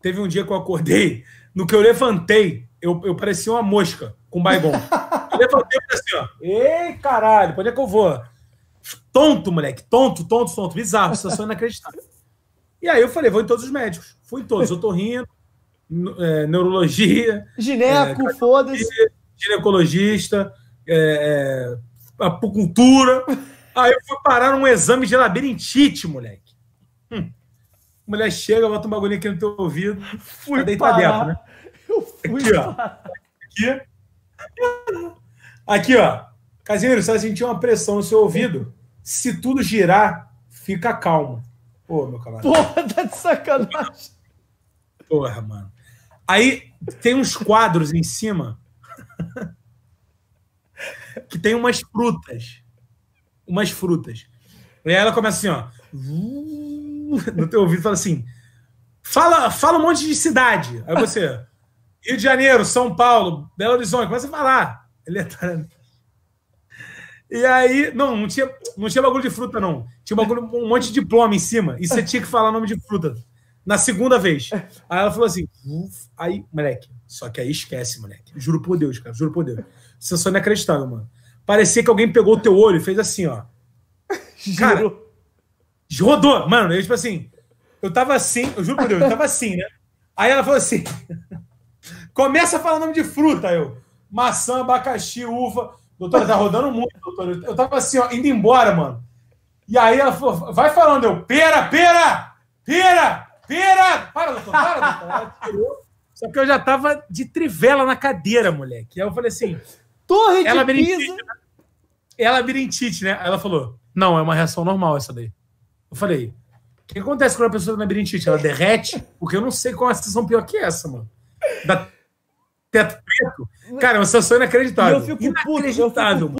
Teve um dia que eu acordei, no que eu levantei, eu, eu parecia uma mosca com baigon. eu levantei e assim, ó. Ei, caralho, pra onde é que eu vou? Tonto, moleque. Tonto, tonto, tonto. Bizarro, sensação é inacreditável. E aí eu falei, vou em todos os médicos. Fui em todos. Eu tô rindo, é, neurologia. Gineco, é, foda-se. Ginecologista, é, é apicultura. Aí eu fui parar num exame de labirintite, moleque. Hum a mulher chega, bota um bagulho aqui no teu ouvido. Fui pra tá parar. dentro, né? Eu fui aqui, parar. ó. Aqui. Aqui, ó. Casimiro, você vai sentir uma pressão no seu ouvido. Se tudo girar, fica calmo. Pô, meu camarada. Porra, tá de sacanagem. Porra, mano. Aí tem uns quadros em cima que tem umas frutas. Umas frutas. E aí ela começa assim, ó no teu ouvido e fala assim: fala, fala um monte de cidade. Aí você, Rio de Janeiro, São Paulo, Belo Horizonte, começa a falar. Ele é e aí, não, não tinha, não tinha bagulho de fruta, não. Tinha bagulho, um monte de diploma em cima, e você tinha que falar nome de fruta. Na segunda vez. Aí ela falou assim: aí, moleque, só que aí esquece, moleque. Juro por Deus, cara, juro por Deus. você é só não acreditava mano. Parecia que alguém pegou o teu olho e fez assim, ó. Cara, Juro. Rodou, mano. Eu, tipo assim, eu tava assim, eu juro por Deus, eu tava assim, né? Aí ela falou assim: começa a falar nome de fruta, eu. Maçã, abacaxi, uva. Doutora, tá rodando muito, doutora. Eu tava assim, ó, indo embora, mano. E aí ela falou: vai falando, eu, pera, pera, pera, pera. Para, doutor, para, doutor. Só que eu já tava de trivela na cadeira, moleque. Aí eu falei assim: Torre de ela Pisa. Né? Ela labirintite, né? Aí ela falou: Não, é uma reação normal essa daí. Eu falei, o que acontece quando a pessoa tem tá labirintite? Ela derrete? Porque eu não sei qual é a sensação pior que essa, mano. Da teto preto. Cara, é uma sensação inacreditável. Eu fico inacreditável. Puto, eu fico